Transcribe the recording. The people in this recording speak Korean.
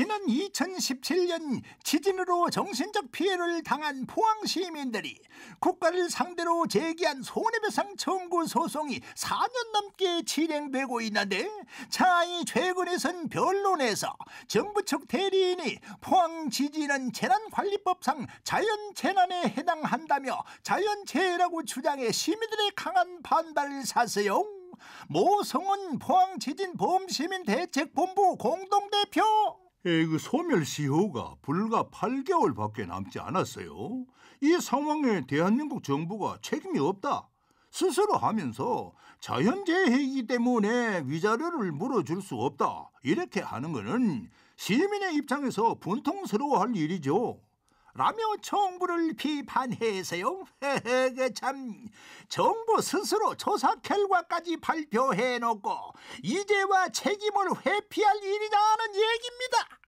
지난 2017년 지진으로 정신적 피해를 당한 포항 시민들이 국가를 상대로 제기한 손해배상 청구 소송이 4년 넘게 진행되고 있는데 차이 최근에선 변론에서 정부 측 대리인이 포항 지진은 재난관리법상 자연재난에 해당한다며 자연재해라고 주장해 시민들의 강한 반발을 샀어요 모성은 포항 지진 보험시민 대책본부 공동대표 예, 그 소멸 시효가 불과 8개월밖에 남지 않았어요. 이 상황에 대한민국 정부가 책임이 없다. 스스로 하면서 자연재해이기 때문에 위자료를 물어줄 수 없다. 이렇게 하는 것은 시민의 입장에서 분통스러워할 일이죠. 라며 정부를 비판해서요. 그 참 정부 스스로 조사 결과까지 발표해놓고 이제와 책임을 회피할 일이다.